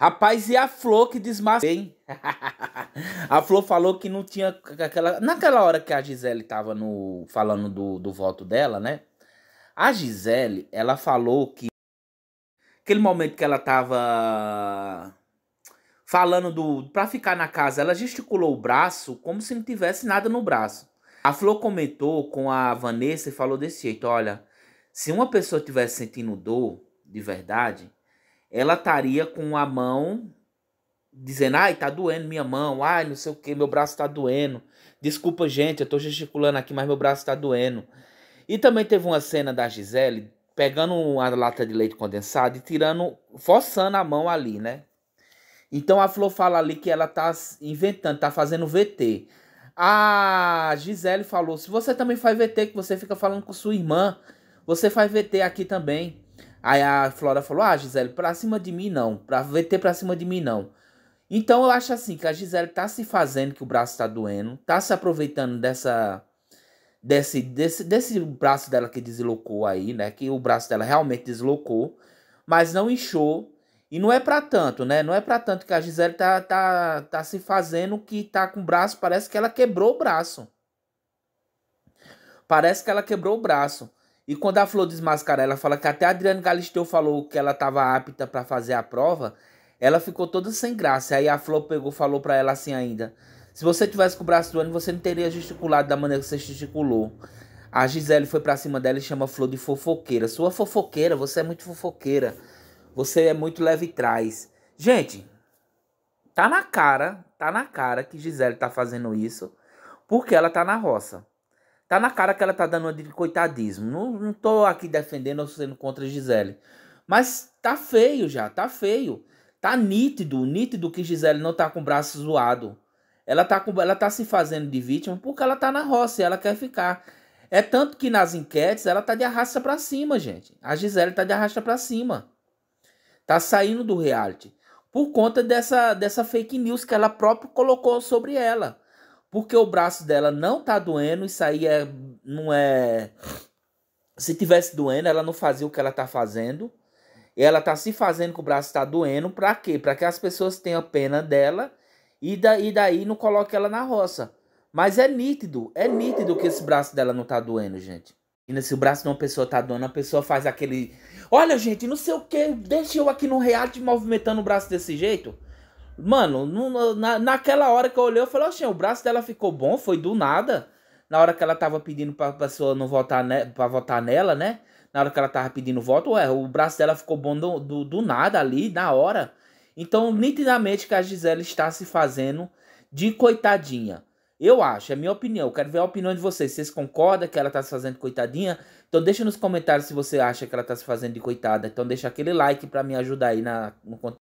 Rapaz, e a Flor que desmasca hein? a Flor falou que não tinha aquela... Naquela hora que a Gisele tava no... falando do, do voto dela, né? A Gisele, ela falou que... Aquele momento que ela tava falando do... Pra ficar na casa, ela gesticulou o braço como se não tivesse nada no braço. A Flor comentou com a Vanessa e falou desse jeito, olha... Se uma pessoa tivesse sentindo dor, de verdade ela estaria com a mão dizendo: ai, tá doendo minha mão, ai, não sei o que, meu braço tá doendo. Desculpa, gente, eu tô gesticulando aqui, mas meu braço tá doendo. E também teve uma cena da Gisele pegando uma lata de leite condensado e tirando, forçando a mão ali, né? Então a Flor fala ali que ela tá inventando, tá fazendo VT. A Gisele falou: se você também faz VT, que você fica falando com sua irmã, você faz VT aqui também. Aí a Flora falou: Ah, Gisele, pra cima de mim não. Pra VT pra cima de mim não. Então eu acho assim que a Gisele tá se fazendo que o braço tá doendo, tá se aproveitando dessa. Desse, desse, desse braço dela que deslocou aí, né? Que o braço dela realmente deslocou, mas não inchou. E não é para tanto, né? Não é para tanto que a Gisele tá, tá, tá se fazendo que tá com o braço. Parece que ela quebrou o braço. Parece que ela quebrou o braço. E quando a Flor desmascarar, ela fala que até a Adriane Galisteu falou que ela estava apta para fazer a prova, ela ficou toda sem graça. Aí a Flor pegou, falou para ela assim ainda: "Se você tivesse com o braço doendo, você não teria gesticulado da maneira que você gesticulou". A Gisele foi para cima dela e chama a Flor de fofoqueira. Sua fofoqueira, você é muito fofoqueira. Você é muito leve trás. Gente, tá na cara, tá na cara que Gisele tá fazendo isso, porque ela tá na roça. Tá na cara que ela tá dando de coitadismo. Não, não tô aqui defendendo ou sendo contra a Gisele. Mas tá feio já, tá feio. Tá nítido, nítido que Gisele não tá com o braço zoado. Ela tá, com, ela tá se fazendo de vítima porque ela tá na roça e ela quer ficar. É tanto que nas enquetes ela tá de arrasta para cima, gente. A Gisele tá de arrasta para cima. Tá saindo do reality por conta dessa, dessa fake news que ela própria colocou sobre ela porque o braço dela não tá doendo, isso aí é, não é. Se tivesse doendo, ela não fazia o que ela tá fazendo. Ela tá se fazendo que o braço tá doendo, para quê? Para que as pessoas tenham pena dela e, da, e daí não coloque ela na roça. Mas é nítido, é nítido que esse braço dela não tá doendo, gente. E se o braço de uma pessoa tá doendo, a pessoa faz aquele. Olha, gente, não sei o que, deixa eu aqui no reato movimentando o braço desse jeito. Mano, no, na, naquela hora que eu olhei, eu falei, oxe, o braço dela ficou bom, foi do nada. Na hora que ela tava pedindo pra pessoa não votar, ne pra votar nela, né? Na hora que ela tava pedindo voto, ué, o braço dela ficou bom do, do, do nada ali, na hora. Então, nitidamente que a Gisele está se fazendo de coitadinha. Eu acho, é minha opinião. Eu quero ver a opinião de vocês. Vocês concordam que ela tá se fazendo de coitadinha? Então deixa nos comentários se você acha que ela tá se fazendo de coitada. Então deixa aquele like para me ajudar aí na, no conteúdo.